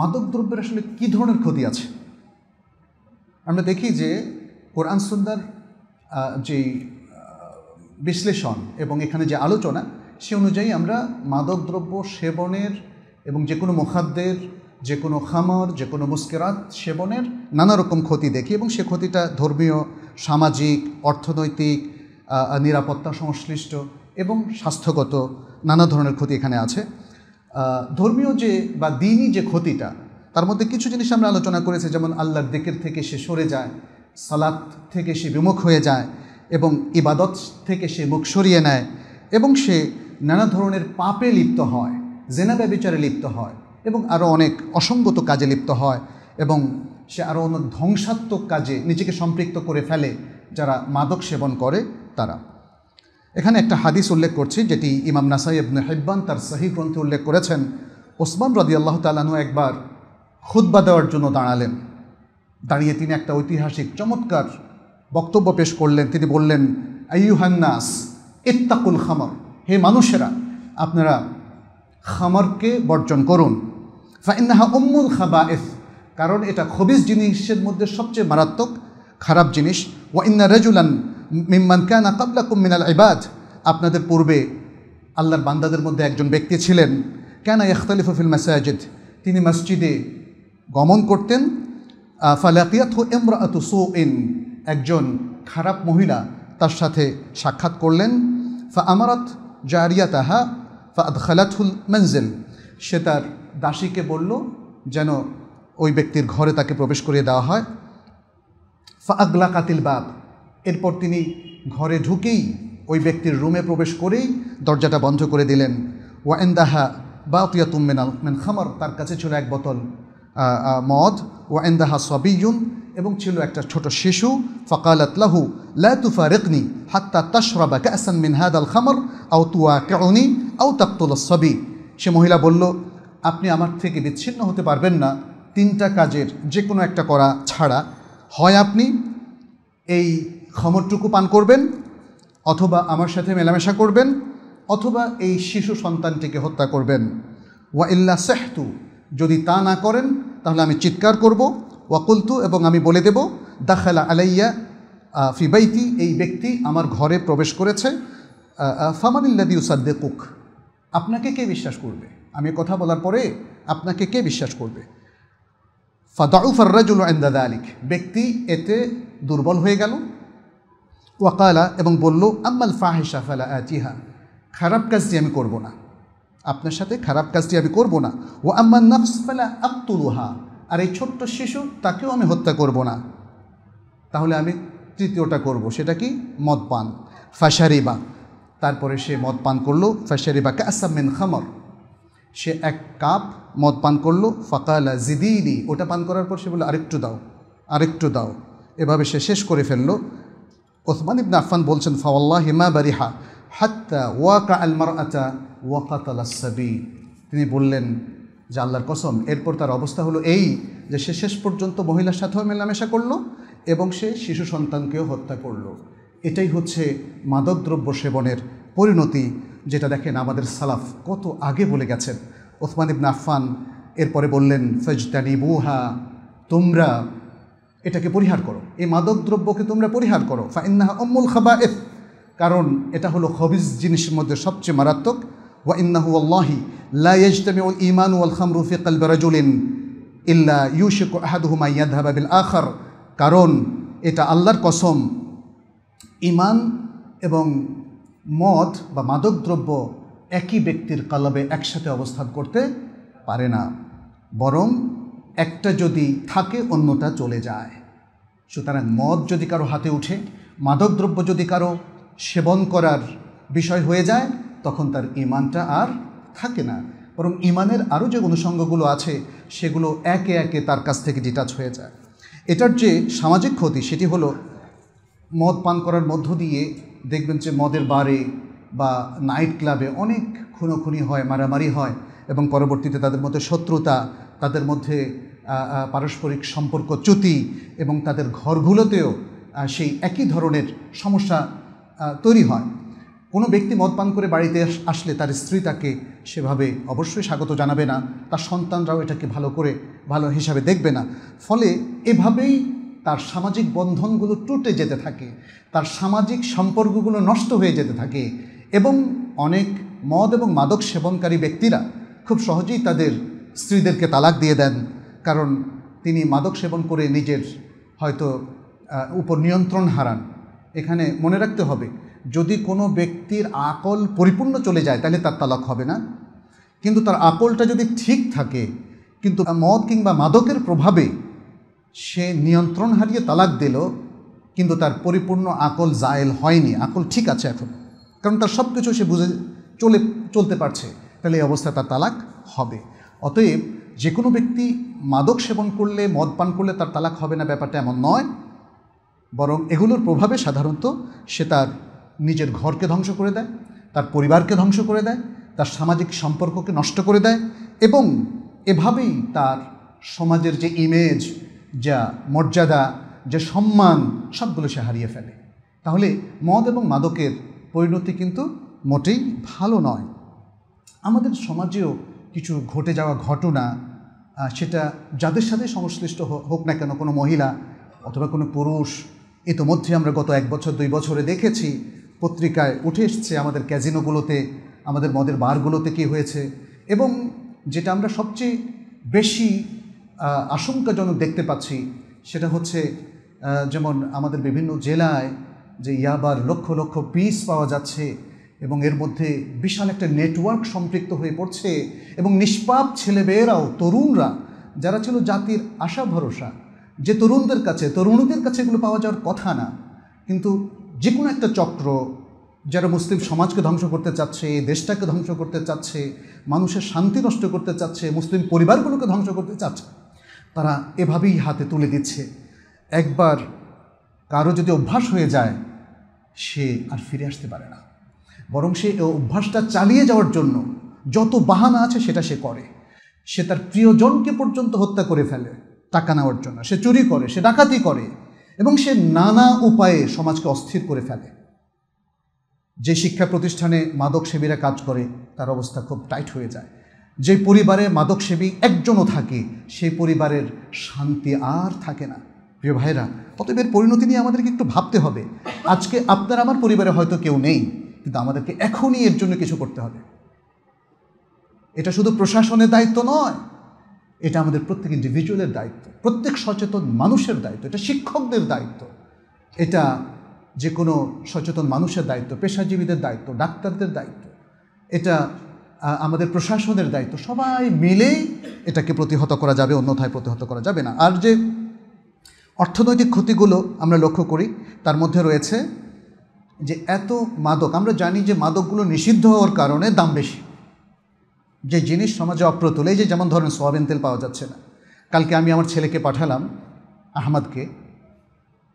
মাদকদ্রব্যের আসলে কী ধরনের ক্ষতি আছে আমরা দেখি যে কোরআন সুন্দার যে বিশ্লেষণ এবং এখানে যে আলোচনা সে অনুযায়ী আমরা মাদকদ্রব্য সেবনের এবং যে কোনো মোখাদ্দের যে কোনো খামর যে কোনো মুস্কেরাত সেবনের নানা রকম ক্ষতি দেখি এবং সে ক্ষতিটা ধর্মীয় সামাজিক অর্থনৈতিক নিরাপত্তা সংশ্লিষ্ট এবং স্বাস্থ্যগত নানা ধরনের ক্ষতি এখানে আছে ধর্মীয় যে বা দিনই যে ক্ষতিটা তার মধ্যে কিছু জিনিস আমরা আলোচনা করেছি যেমন আল্লাহর দিকের থেকে সে সরে যায় সালাত থেকে সে বিমুখ হয়ে যায় এবং ইবাদত থেকে সে মুখ সরিয়ে নেয় এবং সে নানা ধরনের পাপে লিপ্ত হয় জেনা ব্যবিচারে লিপ্ত হয় এবং আরও অনেক অসঙ্গত কাজে লিপ্ত হয় এবং সে আরও অন্য ধ্বংসাত্মক কাজে নিজেকে সম্পৃক্ত করে ফেলে যারা মাদক সেবন করে তারা এখানে একটা হাদিস উল্লেখ করছি যেটি ইমাম নাসাই ইবনে হেব্বান তার সাহি গ্রন্থে উল্লেখ করেছেন ওসমান রদি আল্লাহ তালানু একবার খুদ্া দেওয়ার জন্য দাঁড়ালেন দাঁড়িয়ে তিনি একটা ঐতিহাসিক চমৎকার বক্তব্য পেশ করলেন তিনি বললেন হান্নাস ইত্তাকুল খামর হে মানুষেরা আপনারা খামরকে বর্জন করুন ফাইনাহা উম্মুল খাবা এফ কারণ এটা খবিজ জিনিসের মধ্যে সবচেয়ে মারাত্মক খারাপ জিনিস ওয়া ইন্না রেজুলান মিম্মান কানা কাবলা মিনাল ইবাদ আপনাদের পূর্বে আল্লাহর বান্দাদের মধ্যে একজন ব্যক্তি ছিলেন কেনা ইখতালিফ ফিল মাসাজিদ তিনি মসজিদে গমন করতেন ফালাকিয়াত ইমরাত সো ইন একজন খারাপ মহিলা তার সাথে সাক্ষাৎ করলেন ফা আমারত জারিয়া তাহা ফা খালাতুল মঞ্জিল সে তার দাসীকে বলল যেন ওই ব্যক্তির ঘরে তাকে প্রবেশ করিয়ে দেওয়া হয় ফা আগলা কাতিল বাপ এরপর তিনি ঘরে ঢুকেই ওই ব্যক্তির রুমে প্রবেশ করেই দরজাটা বন্ধ করে দিলেন ওয়াইন্দাহা বা তুয়া তুম্মেন মেন খামার তার কাছে ছিল এক বোতল মদ ওয়াইন্দাহা সবিউন এবং ছিল একটা ছোট শিশু ফকালাত লাহু লাতুফা রেকনি হাত্তা তাসরাবা ক্যাসান হাদ আল খামর আও তুয়া কেউনি আও তাক্তুল সবি সে মহিলা বলল আপনি আমার থেকে বিচ্ছিন্ন হতে পারবেন না তিনটা কাজের যে কোনো একটা করা ছাড়া হয় আপনি এই খমরটুকু পান করবেন অথবা আমার সাথে মেলামেশা করবেন অথবা এই শিশু সন্তানটিকে হত্যা করবেন ওয়া ইল্লা সেহতু যদি তা না করেন তাহলে আমি চিৎকার করব ওয়াকুলতু এবং আমি বলে দেব দাখালা আলাইয়া ফিবাইতি এই ব্যক্তি আমার ঘরে প্রবেশ করেছে ফামানিল্লাদি উসাদ্দে কুক আপনাকে কে বিশ্বাস করবে আমি কথা বলার পরে আপনাকে কে বিশ্বাস করবে ফাদাউ রাজুল আন্দাদা আলিক ব্যক্তি এতে দুর্বল হয়ে গেল ওয়াকালা এবং বলল আম্মাল ফাহিসা ফালা আতিহা খারাপ কাজটি আমি করব না আপনার সাথে খারাপ কাজটি আমি করব না ও আম্মা নফস ফালা আক্তুলুহা আর এই ছোট্ট শিশু তাকেও আমি হত্যা করব না তাহলে আমি তৃতীয়টা করব সেটা কি মদপান ফাশারিবা তারপরে সে মদ পান করলো ফাশারিবা কাসামিন খামর সে এক কাপ মদ পান করলো ফাকালা জিদিনি ওটা পান করার পর সে বললো আরেকটু দাও আরেকটু দাও এভাবে সে শেষ করে ফেললো ওসমান ইবনা আফান বলছেন ফাওয়াল্লাহ হিমা বারিহা হাত্তা ওয়াকা আলমার আতা ওয়াকাতালাসাবি তিনি বললেন যে আল্লাহর কসম এরপর তার অবস্থা হলো এই যে সে শেষ পর্যন্ত মহিলার সাথেও মেলামেশা করলো এবং সে শিশু সন্তানকেও হত্যা করলো এটাই হচ্ছে মাদকদ্রব্য সেবনের পরিণতি যেটা দেখেন আমাদের সালাফ কত আগে বলে গেছেন ওসমান ইবনা আফান এরপরে বললেন ফজতানি বুহা তোমরা এটাকে পরিহার করো এই মাদক দ্রব্যকে তোমরা পরিহার করো ফাইন্নাহা অম্মুল খাবা এফ কারণ এটা হলো খবিজ জিনিসের মধ্যে সবচেয়ে মারাত্মক ওয়া ইন্নাহু আল্লাহি লাইজতামি উল ইমান ওয়াল খামরু ফি কালবি রাজুলিন ইল্লা ইউশিক আহাদুহুমা ইয়াদহাবা বিল আখার কারণ এটা আল্লাহর কসম ইমান এবং মদ বা মাদক দ্রব্য একই ব্যক্তির কালবে একসাথে অবস্থান করতে পারে না বরং একটা যদি থাকে অন্যটা চলে যায় সুতরাং মদ যদি কারো হাতে উঠে মাদকদ্রব্য যদি কারো সেবন করার বিষয় হয়ে যায় তখন তার ইমানটা আর থাকে না বরং ইমানের আরও যে অনুষঙ্গগুলো আছে সেগুলো একে একে তার কাছ থেকে ডিটাচ হয়ে যায় এটার যে সামাজিক ক্ষতি সেটি হলো মদ পান করার মধ্য দিয়ে দেখবেন যে মদের বারে বা নাইট ক্লাবে অনেক খুনোখুনি হয় মারামারি হয় এবং পরবর্তীতে তাদের মধ্যে শত্রুতা তাদের মধ্যে পারস্পরিক সম্পর্ক চ্যুতি এবং তাদের ঘরগুলোতেও সেই একই ধরনের সমস্যা তৈরি হয় কোনো ব্যক্তি মদপান করে বাড়িতে আসলে তার স্ত্রী তাকে সেভাবে অবশ্যই স্বাগত জানাবে না তার সন্তানরাও এটাকে ভালো করে ভালো হিসাবে দেখবে না ফলে এভাবেই তার সামাজিক বন্ধনগুলো টুটে যেতে থাকে তার সামাজিক সম্পর্কগুলো নষ্ট হয়ে যেতে থাকে এবং অনেক মদ এবং মাদক সেবনকারী ব্যক্তিরা খুব সহজেই তাদের স্ত্রীদেরকে তালাক দিয়ে দেন কারণ তিনি মাদক সেবন করে নিজের হয়তো উপর নিয়ন্ত্রণ হারান এখানে মনে রাখতে হবে যদি কোনো ব্যক্তির আকল পরিপূর্ণ চলে যায় তাহলে তার তালাক হবে না কিন্তু তার আকলটা যদি ঠিক থাকে কিন্তু মদ কিংবা মাদকের প্রভাবে সে নিয়ন্ত্রণ হারিয়ে তালাক দিল কিন্তু তার পরিপূর্ণ আকল জায়েল হয়নি আকল ঠিক আছে এখন কারণ তার সব কিছু সে বুঝে চলে চলতে পারছে তাহলে এই অবস্থায় তার তালাক হবে অতএব যে কোনো ব্যক্তি মাদক সেবন করলে মদ পান করলে তার তালাক হবে না ব্যাপারটা এমন নয় বরং এগুলোর প্রভাবে সাধারণত সে তার নিজের ঘরকে ধ্বংস করে দেয় তার পরিবারকে ধ্বংস করে দেয় তার সামাজিক সম্পর্ককে নষ্ট করে দেয় এবং এভাবেই তার সমাজের যে ইমেজ যা মর্যাদা যে সম্মান সবগুলো সে হারিয়ে ফেলে তাহলে মদ এবং মাদকের পরিণতি কিন্তু মোটেই ভালো নয় আমাদের সমাজেও কিছু ঘটে যাওয়া ঘটনা সেটা যাদের সাথে সংশ্লিষ্ট হোক না কেন কোনো মহিলা অথবা কোনো পুরুষ ইতোমধ্যে আমরা গত এক বছর দুই বছরে দেখেছি পত্রিকায় উঠে এসছে আমাদের ক্যাজিনোগুলোতে আমাদের মদের বারগুলোতে কী হয়েছে এবং যেটা আমরা সবচেয়ে বেশি আশঙ্কাজনক দেখতে পাচ্ছি সেটা হচ্ছে যেমন আমাদের বিভিন্ন জেলায় যে ইয়াবার লক্ষ লক্ষ পিস পাওয়া যাচ্ছে এবং এর মধ্যে বিশাল একটা নেটওয়ার্ক সম্পৃক্ত হয়ে পড়ছে এবং নিষ্পাপ ছেলেমেয়েরাও তরুণরা যারা ছিল জাতির আশা ভরসা যে তরুণদের কাছে তরুণীদের কাছে এগুলো পাওয়া যাওয়ার কথা না কিন্তু যে কোনো একটা চক্র যারা মুসলিম সমাজকে ধ্বংস করতে চাচ্ছে দেশটাকে ধ্বংস করতে চাচ্ছে মানুষের শান্তি নষ্ট করতে চাচ্ছে মুসলিম পরিবারগুলোকে ধ্বংস করতে চাচ্ছে তারা এভাবেই হাতে তুলে দিচ্ছে একবার কারো যদি অভ্যাস হয়ে যায় সে আর ফিরে আসতে পারে না বরং সে অভ্যাসটা চালিয়ে যাওয়ার জন্য যত বাহানা আছে সেটা সে করে সে তার প্রিয়জনকে পর্যন্ত হত্যা করে ফেলে টাকা নেওয়ার জন্য সে চুরি করে সে ডাকাতি করে এবং সে নানা উপায়ে সমাজকে অস্থির করে ফেলে যে শিক্ষা প্রতিষ্ঠানে মাদকসেবীরা কাজ করে তার অবস্থা খুব টাইট হয়ে যায় যে পরিবারে মাদকসেবী একজনও থাকে সেই পরিবারের শান্তি আর থাকে না প্রিয় ভাইরা অতএব এর পরিণতি নিয়ে আমাদেরকে একটু ভাবতে হবে আজকে আপনার আমার পরিবারে হয়তো কেউ নেই কিন্তু আমাদেরকে এখনই এর জন্য কিছু করতে হবে এটা শুধু প্রশাসনের দায়িত্ব নয় এটা আমাদের প্রত্যেক ইন্ডিভিজুয়ালের দায়িত্ব প্রত্যেক সচেতন মানুষের দায়িত্ব এটা শিক্ষকদের দায়িত্ব এটা যে কোনো সচেতন মানুষের দায়িত্ব পেশাজীবীদের দায়িত্ব ডাক্তারদের দায়িত্ব এটা আমাদের প্রশাসনের দায়িত্ব সবাই মিলেই এটাকে প্রতিহত করা যাবে অন্যথায় প্রতিহত করা যাবে না আর যে অর্থনৈতিক ক্ষতিগুলো আমরা লক্ষ্য করি তার মধ্যে রয়েছে যে এত মাদক আমরা জানি যে মাদকগুলো নিষিদ্ধ হওয়ার কারণে দাম বেশি যে জিনিস সমাজে অপ্রতুল এই যে যেমন ধরেন সোয়াবিন তেল পাওয়া যাচ্ছে না কালকে আমি আমার ছেলেকে পাঠালাম আহমদকে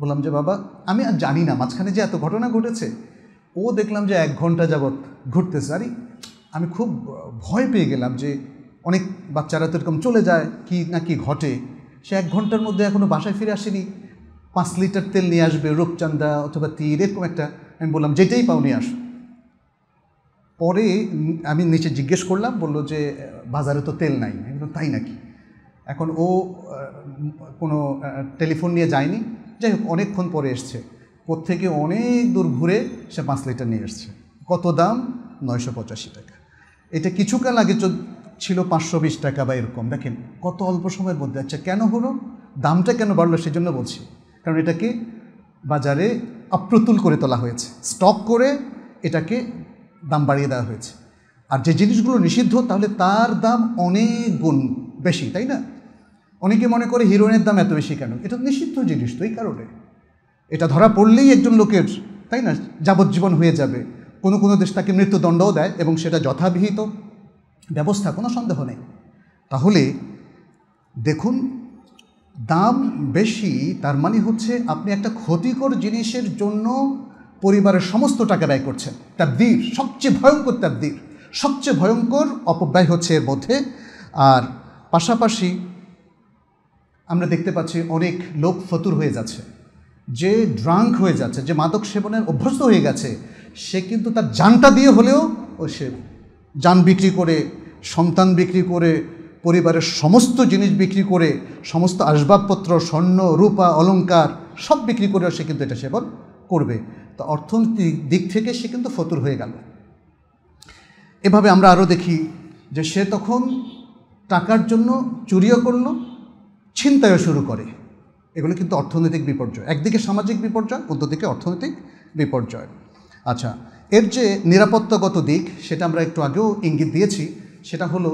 বললাম যে বাবা আমি আর জানি না মাঝখানে যে এত ঘটনা ঘটেছে ও দেখলাম যে এক ঘন্টা যাবৎ ঘুরতেছে আরে আমি খুব ভয় পেয়ে গেলাম যে অনেক বাচ্চারা তো এরকম চলে যায় কি না কি ঘটে সে এক ঘন্টার মধ্যে এখনও বাসায় ফিরে আসেনি পাঁচ লিটার তেল নিয়ে আসবে রূপচান্দা অথবা তীর এরকম একটা আমি বললাম যেটাই নিয়ে আস পরে আমি নিচে জিজ্ঞেস করলাম বললো যে বাজারে তো তেল নাই একদম তাই নাকি এখন ও কোনো টেলিফোন নিয়ে যায়নি যাই হোক অনেকক্ষণ পরে এসছে থেকে অনেক দূর ঘুরে সে পাঁচ লিটার নিয়ে এসছে কত দাম নয়শো পঁচাশি টাকা এটা কিছুকাল আগে ছিল পাঁচশো বিশ টাকা বা এরকম দেখেন কত অল্প সময়ের মধ্যে আচ্ছা কেন হলো দামটা কেন বাড়লো সেই জন্য বলছি কারণ এটাকে বাজারে আপ্রতুল করে তোলা হয়েছে স্টক করে এটাকে দাম বাড়িয়ে দেওয়া হয়েছে আর যে জিনিসগুলো নিষিদ্ধ তাহলে তার দাম অনেক গুণ বেশি তাই না অনেকে মনে করে হিরোইনের দাম এত বেশি কেন এটা নিষিদ্ধ জিনিস তো এই কারণে এটা ধরা পড়লেই একজন লোকের তাই না যাবজ্জীবন হয়ে যাবে কোনো কোনো দেশ তাকে মৃত্যুদণ্ডও দেয় এবং সেটা যথাবিহিত ব্যবস্থা কোনো সন্দেহ নেই তাহলে দেখুন দাম বেশি তার মানে হচ্ছে আপনি একটা ক্ষতিকর জিনিসের জন্য পরিবারের সমস্ত টাকা ব্যয় করছেন তাবদির সবচেয়ে ভয়ঙ্কর তাবদির সবচেয়ে ভয়ঙ্কর অপব্যয় হচ্ছে এর মধ্যে আর পাশাপাশি আমরা দেখতে পাচ্ছি অনেক লোক ফতুর হয়ে যাচ্ছে যে ড্রাঙ্ক হয়ে যাচ্ছে যে মাদক সেবনের অভ্যস্ত হয়ে গেছে সে কিন্তু তার জানটা দিয়ে হলেও ও সে যান বিক্রি করে সন্তান বিক্রি করে পরিবারের সমস্ত জিনিস বিক্রি করে সমস্ত আসবাবপত্র স্বর্ণ রূপা অলঙ্কার সব বিক্রি করেও সে কিন্তু এটা সেবন করবে তো অর্থনৈতিক দিক থেকে সে কিন্তু ফতুর হয়ে গেল এভাবে আমরা আরও দেখি যে সে তখন টাকার জন্য চুরিও করল ছিনতাইও শুরু করে এগুলো কিন্তু অর্থনৈতিক বিপর্যয় একদিকে সামাজিক বিপর্যয় অন্যদিকে অর্থনৈতিক বিপর্যয় আচ্ছা এর যে নিরাপত্তাগত দিক সেটা আমরা একটু আগেও ইঙ্গিত দিয়েছি সেটা হলো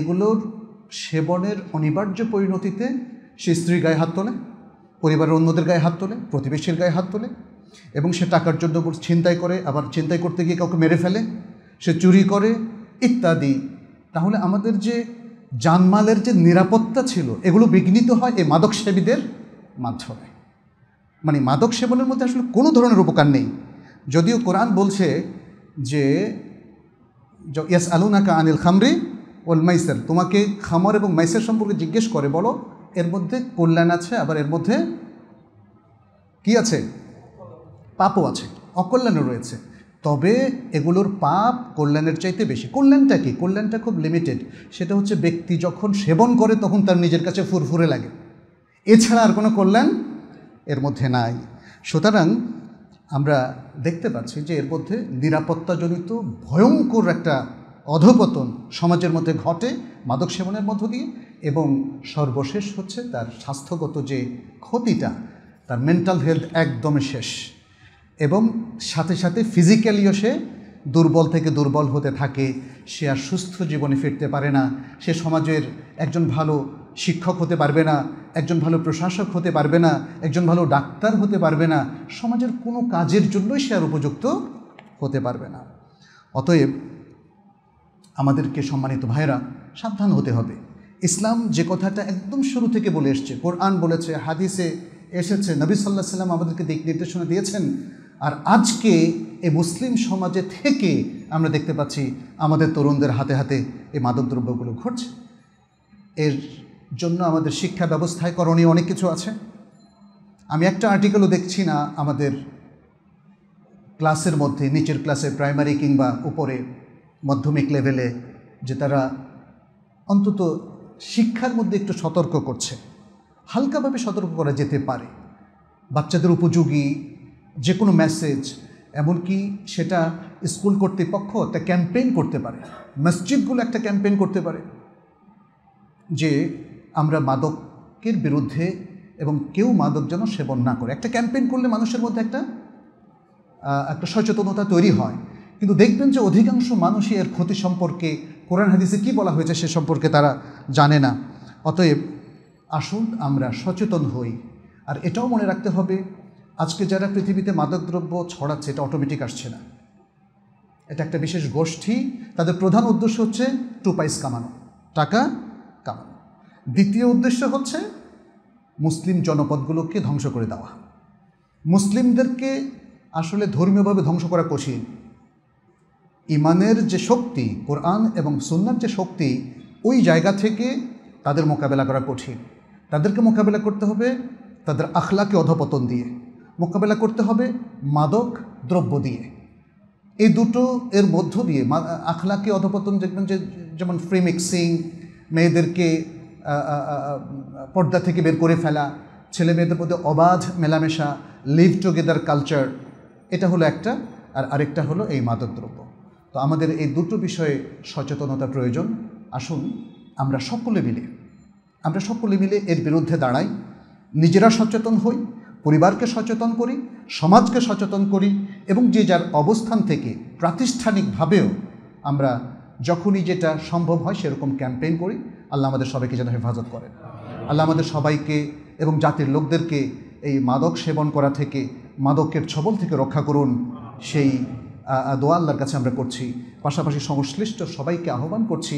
এগুলোর সেবনের অনিবার্য পরিণতিতে সে স্ত্রীর গায়ে হাত তোলে পরিবারের অন্যদের গায়ে হাত তোলে প্রতিবেশীর গায়ে হাত তোলে এবং সে টাকার জন্য চিন্তাই করে আবার চিন্তাই করতে গিয়ে কাউকে মেরে ফেলে সে চুরি করে ইত্যাদি তাহলে আমাদের যে জানমালের যে নিরাপত্তা ছিল এগুলো বিঘ্নিত হয় এই মাদক সেবীদের মাধ্যমে মানে মাদক সেবনের মধ্যে আসলে কোনো ধরনের উপকার নেই যদিও কোরআন বলছে যে ইয়াস আলুনাকা আনিল খামরি ওল মাইসার তোমাকে খামর এবং মাইসের সম্পর্কে জিজ্ঞেস করে বলো এর মধ্যে কল্যাণ আছে আবার এর মধ্যে কি আছে পাপও আছে অকল্যাণও রয়েছে তবে এগুলোর পাপ কল্যাণের চাইতে বেশি কল্যাণটা কি কল্যাণটা খুব লিমিটেড সেটা হচ্ছে ব্যক্তি যখন সেবন করে তখন তার নিজের কাছে ফুরফুরে লাগে এছাড়া আর কোনো কল্যাণ এর মধ্যে নাই সুতরাং আমরা দেখতে পাচ্ছি যে এর মধ্যে নিরাপত্তাজনিত ভয়ঙ্কর একটা অধপতন সমাজের মধ্যে ঘটে মাদক সেবনের মধ্য দিয়ে এবং সর্বশেষ হচ্ছে তার স্বাস্থ্যগত যে ক্ষতিটা তার মেন্টাল হেলথ একদমই শেষ এবং সাথে সাথে ফিজিক্যালিও সে দুর্বল থেকে দুর্বল হতে থাকে সে আর সুস্থ জীবনে ফিরতে পারে না সে সমাজের একজন ভালো শিক্ষক হতে পারবে না একজন ভালো প্রশাসক হতে পারবে না একজন ভালো ডাক্তার হতে পারবে না সমাজের কোনো কাজের জন্যই সে আর উপযুক্ত হতে পারবে না অতএব আমাদেরকে সম্মানিত ভাইরা সাবধান হতে হবে ইসলাম যে কথাটা একদম শুরু থেকে বলে এসছে কোরআন বলেছে হাদিসে এসেছে নবী সাল্লাহ সাল্লাম আমাদেরকে দিক নির্দেশনা দিয়েছেন আর আজকে এ মুসলিম সমাজে থেকে আমরা দেখতে পাচ্ছি আমাদের তরুণদের হাতে হাতে এই মাদকদ্রব্যগুলো ঘটছে এর জন্য আমাদের শিক্ষা ব্যবস্থায় করণীয় অনেক কিছু আছে আমি একটা আর্টিকেলও দেখছি না আমাদের ক্লাসের মধ্যে নিচের ক্লাসে প্রাইমারি কিংবা উপরে মাধ্যমিক লেভেলে যে তারা অন্তত শিক্ষার মধ্যে একটু সতর্ক করছে হালকাভাবে সতর্ক করা যেতে পারে বাচ্চাদের উপযোগী যে কোনো মেসেজ এমনকি সেটা স্কুল কর্তৃপক্ষ একটা ক্যাম্পেইন করতে পারে মসজিদগুলো একটা ক্যাম্পেইন করতে পারে যে আমরা মাদকের বিরুদ্ধে এবং কেউ মাদক যেন সেবন না করে একটা ক্যাম্পেইন করলে মানুষের মধ্যে একটা একটা সচেতনতা তৈরি হয় কিন্তু দেখবেন যে অধিকাংশ মানুষই এর ক্ষতি সম্পর্কে কোরআন হাদিসে কি বলা হয়েছে সে সম্পর্কে তারা জানে না অতএব আসুন আমরা সচেতন হই আর এটাও মনে রাখতে হবে আজকে যারা পৃথিবীতে মাদকদ্রব্য ছড়াচ্ছে এটা অটোমেটিক আসছে না এটা একটা বিশেষ গোষ্ঠী তাদের প্রধান উদ্দেশ্য হচ্ছে টু পাইস কামানো টাকা কামানো দ্বিতীয় উদ্দেশ্য হচ্ছে মুসলিম জনপদগুলোকে ধ্বংস করে দেওয়া মুসলিমদেরকে আসলে ধর্মীয়ভাবে ধ্বংস করা কঠিন ইমানের যে শক্তি কোরআন এবং সুন্নার যে শক্তি ওই জায়গা থেকে তাদের মোকাবেলা করা কঠিন তাদেরকে মোকাবেলা করতে হবে তাদের আখলাকে অধপতন দিয়ে মোকাবেলা করতে হবে মাদক দ্রব্য দিয়ে এই দুটো এর মধ্য দিয়ে আখলাকে অধপতন দেখবেন যে যেমন ফ্রি মিক্সিং মেয়েদেরকে পর্দা থেকে বের করে ফেলা ছেলে মেয়েদের মধ্যে অবাধ মেলামেশা লিভ টুগেদার কালচার এটা হলো একটা আর আরেকটা হলো এই মাদক দ্রব্য তো আমাদের এই দুটো বিষয়ে সচেতনতা প্রয়োজন আসুন আমরা সকলে মিলে আমরা সকলে মিলে এর বিরুদ্ধে দাঁড়াই নিজেরা সচেতন হই পরিবারকে সচেতন করি সমাজকে সচেতন করি এবং যে যার অবস্থান থেকে প্রাতিষ্ঠানিকভাবেও আমরা যখনই যেটা সম্ভব হয় সেরকম ক্যাম্পেইন করি আল্লাহ আমাদের সবাইকে যেন হেফাজত করেন আল্লাহ আমাদের সবাইকে এবং জাতির লোকদেরকে এই মাদক সেবন করা থেকে মাদকের ছবল থেকে রক্ষা করুন সেই দোয়া আল্লাহর কাছে আমরা করছি পাশাপাশি সংশ্লিষ্ট সবাইকে আহ্বান করছি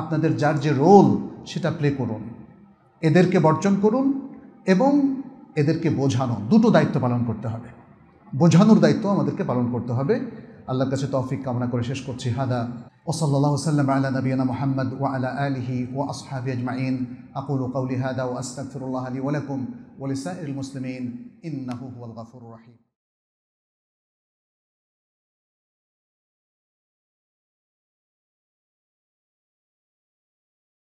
আপনাদের যার যে রোল সেটা প্লে করুন এদেরকে বর্জন করুন এবং এদেরকে বোঝানো দুটো দায়িত্ব পালন করতে হবে বোঝানোর দায়িত্ব আমাদেরকে পালন করতে হবে আল্লাহর কাছে তৌফিক কামনা করে শেষ করছি হাদা ওসল্লাহ সাল্লাম আলা নবীনা মোহাম্মদ ও আলা আলহি ও আসহাবি আজমাইন আকুল কৌলি হাদা ও আস্তাকফিরুল্লাহ আলী ওয়ালাইকুম ওলিসা ইল মুসলিমিন ইন্নাহু হুয়াল গাফুর রাহিম